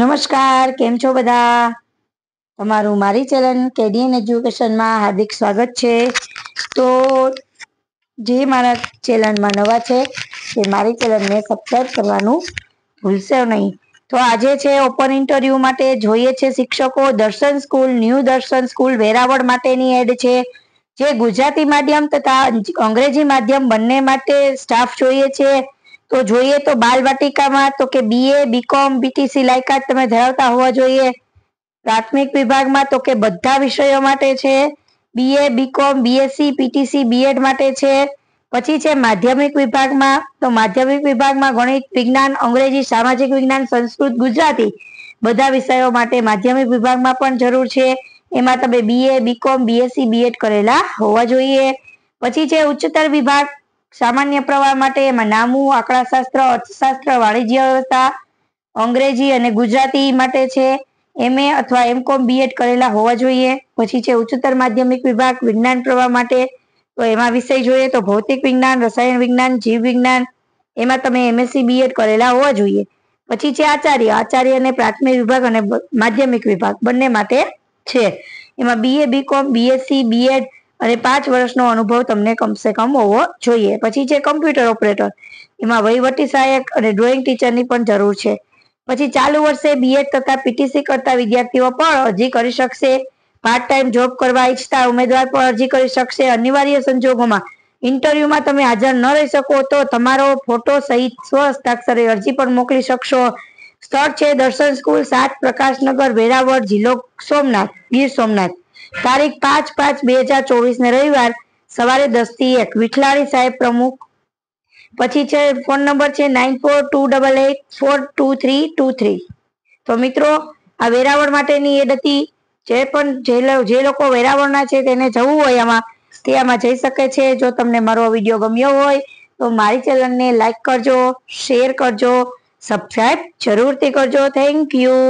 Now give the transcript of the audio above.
નમસ્કાર કેમ છો બધા તમારું મારી ચેનલ કેડીએન એજ્યુકેશનમાં હાર્દિક સ્વાગત છે તો જે મારા ચેનલમાં નવા છે તે મારી ચેનલને સબસ્ક્રાઈબ કરવાનું ભૂલશો નહીં તો આજે છે ઓપન ઇન્ટરવ્યૂ માટે જોઈએ છે શિક્ષકો Darshan school new Darshan school Veraval માટેની એડ છે જે ગુજરાતી માધ્યમ તથા અંગ્રેજી માધ્યમ બંને માટે સ્ટાફ જોઈએ છે તો જોઈએ તો બાલ વાટિકામાં તો કે બીએ બીકોમ બીટીસી લાયકાત તમે ધરાવતા હોવા જોઈએ પ્રાથમિક વિભાગમાં તો કે બધા વિષયો માટે છે BA BCom BSc PTC BEd માટે છે પછી છે માધ્યમિક વિભાગમાં તો માધ્યમિક વિભાગમાં ગણિત વિજ્ઞાન અંગ્રેજી સામાજિક વિજ્ઞાન સંસ્કૃત ગુજરાતી બધા વિષયો માટે માધ્યમિક વિભાગમાં પણ જરૂર છે એમાં તમે બીએ બીકોમ બીએસસી બીએડ કરેલા હોવા જોઈએ પછી છે ઉચ્ચતર વિભાગ સામાન્ય પ્રવાહ માટે એમાં નામું આંકડાશાસ્ત્ર અર્થશાસ્ત્ર વાણિજ્ય વ્યવસ્થા અંગ્રેજી અને ગુજરાતી માટે છે એમએ અથવા એમકોમ બીએડ કરેલા હોવા જોઈએ પછી છે ઉચ્ચતર માધ્યમિક વિભાગ વિજ્ઞાન પ્રવાહ માટે તો એમાં વિષય જોઈએ તો ભૌતિક વિજ્ઞાન રસાયણ વિજ્ઞાન જીવ વિજ્ઞાન એમાં તમે એમએસસી બીએડ કરેલા હોવા જોઈએ પછી છે આચાર્ય આચાર્ય અને પ્રાથમિક વિભાગ અને માધ્યમિક વિભાગ બંને માટે છે એમાં બીએ બીકોમ બીએસસી બીએડ અને પાંચ વર્ષનો અનુભવ તમને કમસે કમ હોવો જોઈએ પછી છે કમ્પ્યુટર ઓપરેટર એમાં વહીવટી સહાયક અને ડ્રોઈંગ ટીચરની પણ જરૂર છે પછી ચાલુ વર્ષે બીએડ તથા પીટીસી કરતા વિદ્યાર્થીઓ પણ અરજી કરી શકશે પાર્ટ ટાઈમ જોબ કરવા ઈચ્છતા ઉમેદવાર પણ અરજી કરી શકશે અનિવાર્ય સંજોગોમાં ઇન્ટરવ્યુમાં તમે હાજર ન રહી શકો તો તમારો ફોટો સહિત સ્વ હસ્તાક્ષરે અરજી પણ મોકલી શકશો સ્થળ છે દર્શન સ્કૂલ સાત પ્રકાશનગર વેરાવળ જિલ્લો સોમનાથ ગીર સોમનાથ તારીખ પાંચ પાંચ બે હજાર ચોવીસ ને રવિવાર સવારે દસ થી એક વિઠલાણી સાહેબ પ્રમુખ પછી છે ફોન નંબર છે nine four two double eight four two three two three તો મિત્રો આ વેરાવળ માટેની એડ હતી જે પણ જે લોકો વેરાવળના છે તેને જવું હોય આમાં તે આમાં જઈ શકે છે જો તમને મારો વિડીયો ગમ્યો હોય તો મારી ચેનલને લાઈક કરજો શેર કરજો સબસ્ક્રાઈબ જરૂરથી કરજો થેન્ક યુ